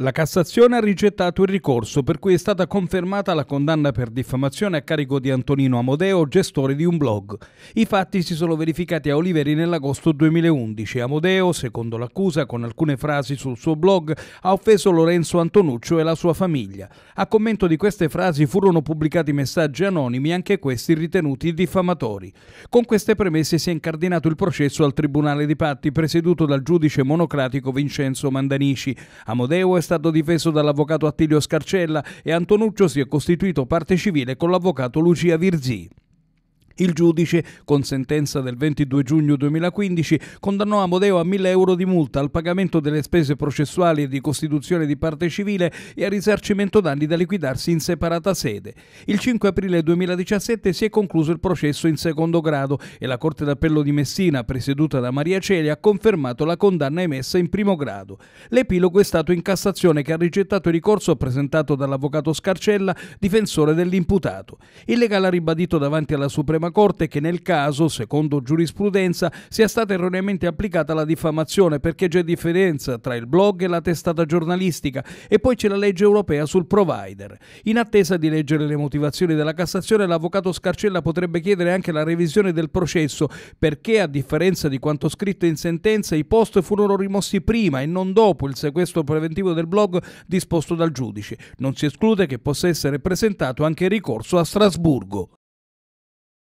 La Cassazione ha rigettato il ricorso per cui è stata confermata la condanna per diffamazione a carico di Antonino Amodeo, gestore di un blog. I fatti si sono verificati a Oliveri nell'agosto 2011. Amodeo, secondo l'accusa, con alcune frasi sul suo blog, ha offeso Lorenzo Antonuccio e la sua famiglia. A commento di queste frasi furono pubblicati messaggi anonimi, anche questi ritenuti diffamatori. Con queste premesse si è incardinato il processo al Tribunale di Patti, presieduto dal giudice monocratico Vincenzo Mandanici. Amodeo è stato difeso dall'avvocato Attilio Scarcella e Antonuccio si è costituito parte civile con l'avvocato Lucia Virzì. Il giudice, con sentenza del 22 giugno 2015, condannò Amodeo a 1000 euro di multa al pagamento delle spese processuali e di costituzione di parte civile e a risarcimento danni da liquidarsi in separata sede. Il 5 aprile 2017 si è concluso il processo in secondo grado e la Corte d'Appello di Messina, presieduta da Maria Celi, ha confermato la condanna emessa in primo grado. L'epilogo è stato in Cassazione che ha rigettato il ricorso presentato dall'avvocato Scarcella, difensore dell'imputato. Il legale ha ribadito davanti alla Suprema Suprema Corte che nel caso, secondo giurisprudenza, sia stata erroneamente applicata la diffamazione perché c'è differenza tra il blog e la testata giornalistica e poi c'è la legge europea sul provider. In attesa di leggere le motivazioni della Cassazione, l'avvocato Scarcella potrebbe chiedere anche la revisione del processo perché, a differenza di quanto scritto in sentenza, i post furono rimossi prima e non dopo il sequestro preventivo del blog disposto dal giudice. Non si esclude che possa essere presentato anche ricorso a Strasburgo.